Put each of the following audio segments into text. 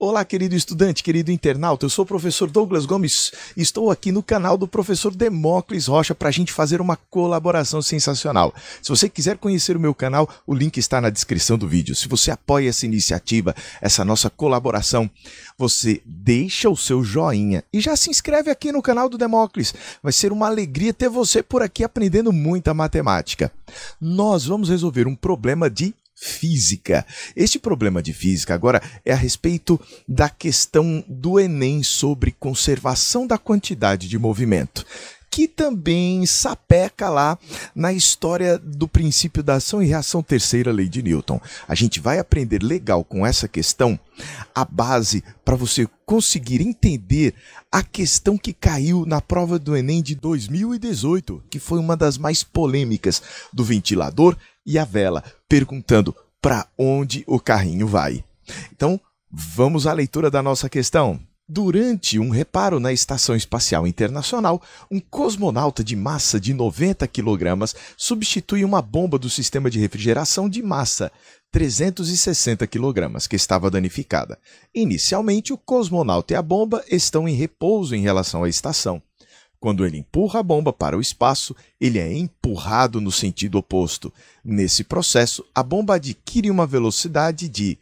Olá, querido estudante, querido internauta. Eu sou o professor Douglas Gomes. Estou aqui no canal do professor Demócles Rocha para a gente fazer uma colaboração sensacional. Se você quiser conhecer o meu canal, o link está na descrição do vídeo. Se você apoia essa iniciativa, essa nossa colaboração, você deixa o seu joinha e já se inscreve aqui no canal do Demócles. Vai ser uma alegria ter você por aqui aprendendo muita matemática. Nós vamos resolver um problema de física. Este problema de física agora é a respeito da questão do Enem sobre conservação da quantidade de movimento que também sapeca lá na história do princípio da ação e reação terceira lei de Newton. A gente vai aprender legal com essa questão a base para você conseguir entender a questão que caiu na prova do Enem de 2018, que foi uma das mais polêmicas do ventilador e a vela, perguntando para onde o carrinho vai. Então, vamos à leitura da nossa questão. Durante um reparo na Estação Espacial Internacional, um cosmonauta de massa de 90 kg substitui uma bomba do sistema de refrigeração de massa 360 kg que estava danificada. Inicialmente, o cosmonauta e a bomba estão em repouso em relação à estação. Quando ele empurra a bomba para o espaço, ele é empurrado no sentido oposto. Nesse processo, a bomba adquire uma velocidade de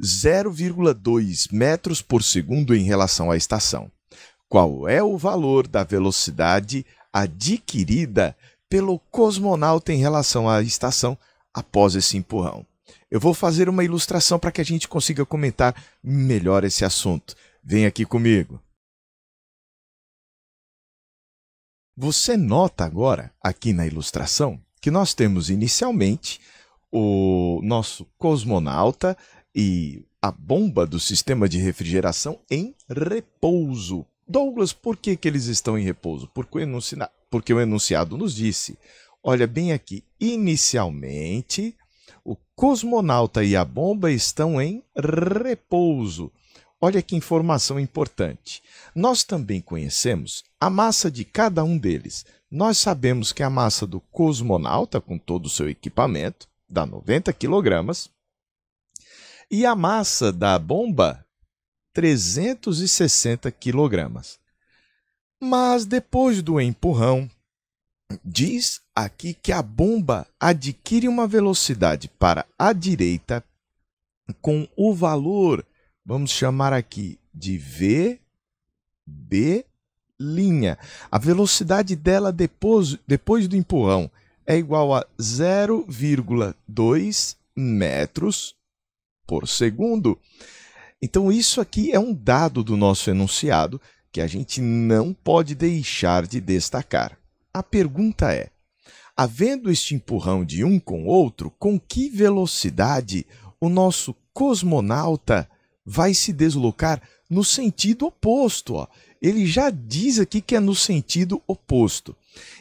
0,2 metros por segundo em relação à estação. Qual é o valor da velocidade adquirida pelo cosmonauta em relação à estação após esse empurrão? Eu vou fazer uma ilustração para que a gente consiga comentar melhor esse assunto. Vem aqui comigo. Você nota agora, aqui na ilustração, que nós temos inicialmente o nosso cosmonauta e a bomba do sistema de refrigeração em repouso. Douglas, por que, que eles estão em repouso? Porque o, enunciado, porque o enunciado nos disse. Olha bem aqui, inicialmente o cosmonauta e a bomba estão em repouso. Olha que informação importante. Nós também conhecemos a massa de cada um deles. Nós sabemos que a massa do cosmonauta, com todo o seu equipamento, dá 90 quilogramas, e a massa da bomba, 360 quilogramas. Mas depois do empurrão, diz aqui que a bomba adquire uma velocidade para a direita com o valor, vamos chamar aqui de V, B, linha. A velocidade dela depois, depois do empurrão é igual a 0,2 metros por segundo. Então, isso aqui é um dado do nosso enunciado que a gente não pode deixar de destacar. A pergunta é: havendo este empurrão de um com outro, com que velocidade o nosso cosmonauta vai se deslocar no sentido oposto? Ó? Ele já diz aqui que é no sentido oposto.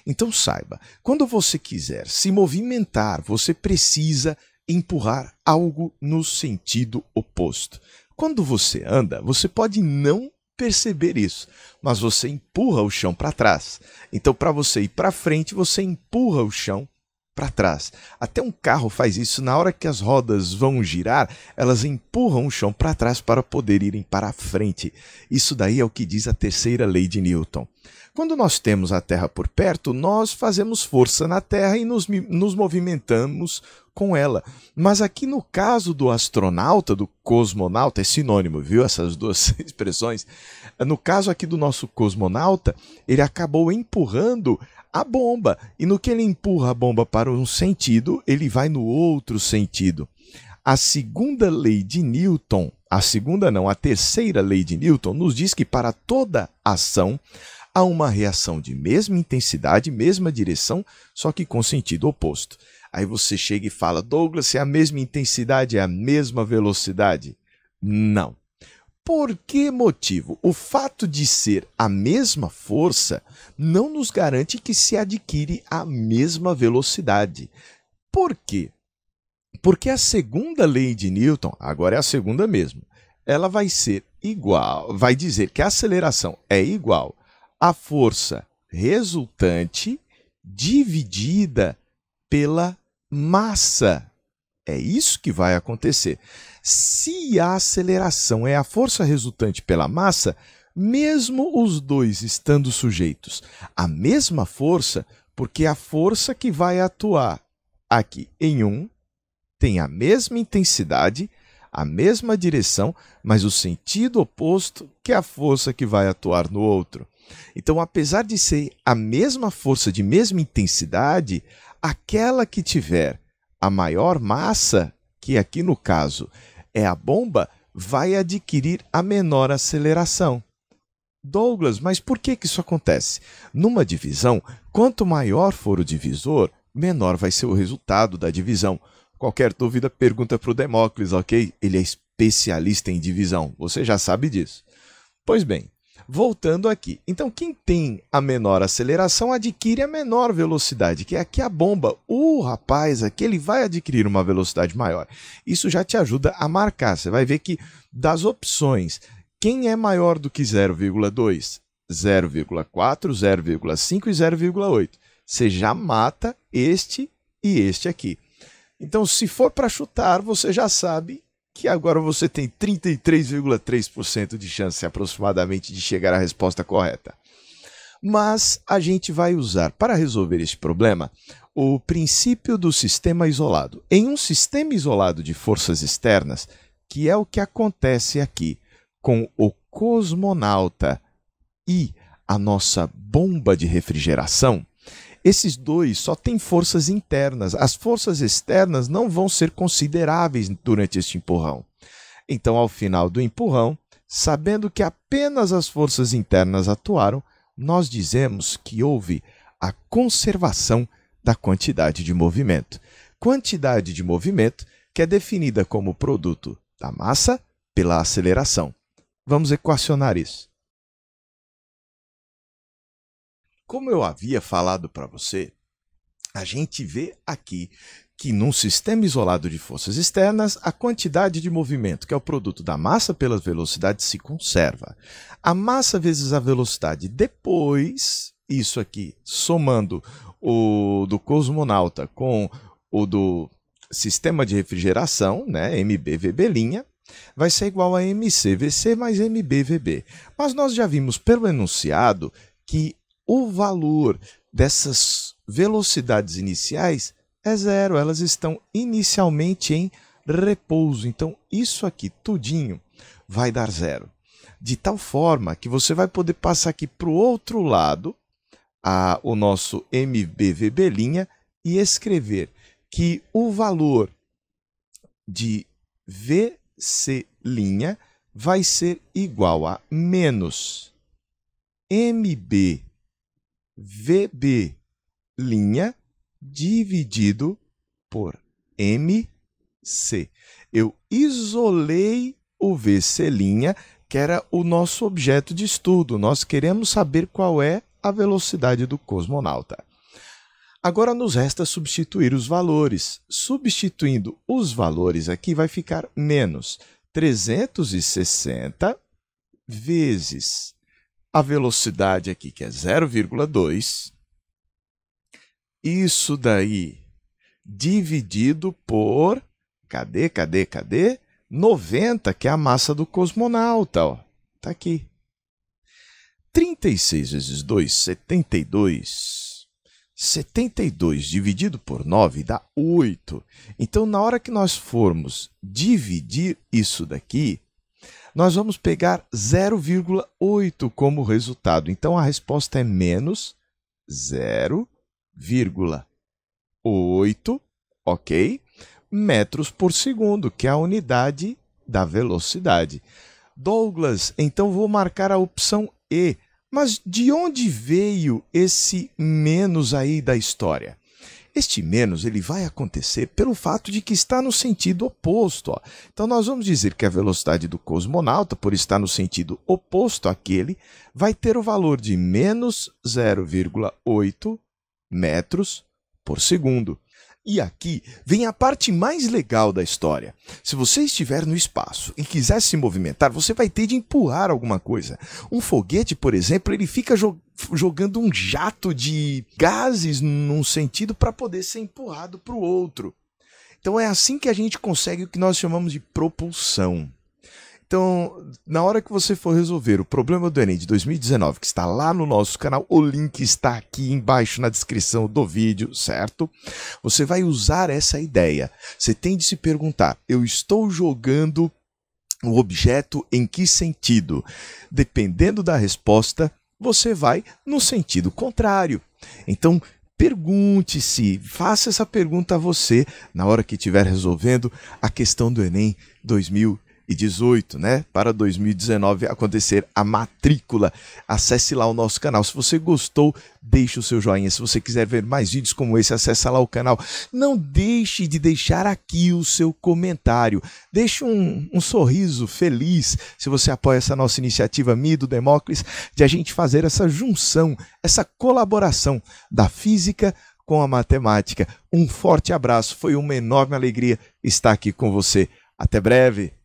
Então saiba, quando você quiser se movimentar, você precisa empurrar algo no sentido oposto. Quando você anda, você pode não perceber isso, mas você empurra o chão para trás. Então, para você ir para frente, você empurra o chão para trás. Até um carro faz isso na hora que as rodas vão girar, elas empurram o chão para trás para poder irem para frente. Isso daí é o que diz a terceira lei de Newton. Quando nós temos a Terra por perto, nós fazemos força na Terra e nos, nos movimentamos com ela. Mas aqui no caso do astronauta, do cosmonauta, é sinônimo, viu? Essas duas expressões. No caso aqui do nosso cosmonauta, ele acabou empurrando a bomba. E no que ele empurra a bomba para um sentido, ele vai no outro sentido. A segunda lei de Newton, a segunda não, a terceira lei de Newton, nos diz que para toda ação, há uma reação de mesma intensidade, mesma direção, só que com sentido oposto. Aí você chega e fala, Douglas, é a mesma intensidade, é a mesma velocidade? Não. Por que motivo? O fato de ser a mesma força não nos garante que se adquire a mesma velocidade. Por quê? Porque a segunda lei de Newton, agora é a segunda mesmo, ela vai ser igual, vai dizer que a aceleração é igual a força resultante dividida pela massa. É isso que vai acontecer. Se a aceleração é a força resultante pela massa, mesmo os dois estando sujeitos à mesma força, porque é a força que vai atuar aqui em um tem a mesma intensidade, a mesma direção, mas o sentido oposto que é a força que vai atuar no outro. Então, apesar de ser a mesma força de mesma intensidade, aquela que tiver a maior massa, que aqui no caso é a bomba, vai adquirir a menor aceleração. Douglas, mas por que, que isso acontece? Numa divisão, quanto maior for o divisor, menor vai ser o resultado da divisão. Qualquer dúvida, pergunta para o Demócles, ok? Ele é especialista em divisão, você já sabe disso. Pois bem, Voltando aqui. Então, quem tem a menor aceleração adquire a menor velocidade, que é aqui a bomba. O rapaz aqui ele vai adquirir uma velocidade maior. Isso já te ajuda a marcar. Você vai ver que das opções, quem é maior do que 0,2? 0,4, 0,5 e 0,8. Você já mata este e este aqui. Então, se for para chutar, você já sabe que agora você tem 33,3% de chance aproximadamente de chegar à resposta correta. Mas a gente vai usar para resolver este problema o princípio do sistema isolado. Em um sistema isolado de forças externas, que é o que acontece aqui com o cosmonauta e a nossa bomba de refrigeração, esses dois só têm forças internas. As forças externas não vão ser consideráveis durante este empurrão. Então, ao final do empurrão, sabendo que apenas as forças internas atuaram, nós dizemos que houve a conservação da quantidade de movimento. Quantidade de movimento que é definida como produto da massa pela aceleração. Vamos equacionar isso. Como eu havia falado para você, a gente vê aqui que num sistema isolado de forças externas, a quantidade de movimento, que é o produto da massa pela velocidade, se conserva. A massa vezes a velocidade depois, isso aqui, somando o do cosmonauta com o do sistema de refrigeração, né, MBVB', vai ser igual a MCVC mais MBVB. Mas nós já vimos pelo enunciado que o valor dessas velocidades iniciais é zero, elas estão inicialmente em repouso. Então, isso aqui tudinho vai dar zero. De tal forma que você vai poder passar aqui para o outro lado a, o nosso MBVB linha e escrever que o valor de VC linha vai ser igual a menos MB VB linha dividido por MC. Eu isolei o VC linha, que era o nosso objeto de estudo. Nós queremos saber qual é a velocidade do cosmonauta. Agora nos resta substituir os valores. Substituindo os valores aqui vai ficar menos 360 vezes a velocidade aqui, que é 0,2, isso daí dividido por, cadê, cadê, cadê? 90, que é a massa do cosmonauta, está aqui. 36 vezes 2, 72. 72 dividido por 9 dá 8. Então, na hora que nós formos dividir isso daqui, nós vamos pegar 0,8 como resultado. Então a resposta é menos 0,8, ok? Metros por segundo, que é a unidade da velocidade. Douglas, então vou marcar a opção E. Mas de onde veio esse menos aí da história? Este menos ele vai acontecer pelo fato de que está no sentido oposto. Ó. Então nós vamos dizer que a velocidade do cosmonauta, por estar no sentido oposto àquele, vai ter o valor de menos 0,8 metros por segundo. E aqui vem a parte mais legal da história. Se você estiver no espaço e quiser se movimentar, você vai ter de empurrar alguma coisa. Um foguete, por exemplo, ele fica jogando jogando um jato de gases num sentido para poder ser empurrado para o outro. Então é assim que a gente consegue o que nós chamamos de propulsão. Então, na hora que você for resolver o problema do Enem de 2019, que está lá no nosso canal, o link está aqui embaixo na descrição do vídeo, certo? Você vai usar essa ideia. Você tem de se perguntar: eu estou jogando o objeto em que sentido? Dependendo da resposta, você vai no sentido contrário. Então, pergunte-se, faça essa pergunta a você na hora que estiver resolvendo a questão do Enem 2019. 2018, né? Para 2019 acontecer a matrícula. Acesse lá o nosso canal. Se você gostou, deixe o seu joinha. Se você quiser ver mais vídeos como esse, acesse lá o canal. Não deixe de deixar aqui o seu comentário. Deixe um, um sorriso feliz se você apoia essa nossa iniciativa Mido Demócles de a gente fazer essa junção, essa colaboração da física com a matemática. Um forte abraço, foi uma enorme alegria estar aqui com você. Até breve!